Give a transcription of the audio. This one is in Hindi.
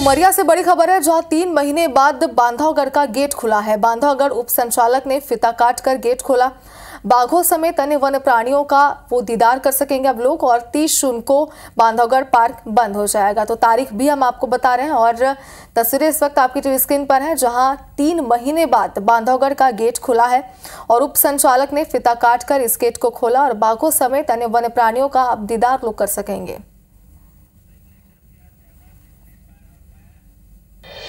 उमरिया से बड़ी खबर है जहां तीन महीने बाद बांधवगढ़ का गेट खुला है बांधवगढ़ उप संचालक ने फिता काट कर गेट खोला बाघों समेत अन्य वन प्राणियों का वो दीदार कर सकेंगे अब लोग और तीस जून को बांधवगढ़ पार्क बंद हो जाएगा तो तारीख भी हम आपको बता रहे हैं और तस्वीरें इस वक्त आपकी टीवी स्क्रीन पर हैं जहां तीन महीने बाद बांधवगढ़ का गेट खुला है और उप संचालक ने फिता काट कर इस गेट को खोला और बाघों समेत अन्य वन्य प्राणियों का अब दीदार लोग कर सकेंगे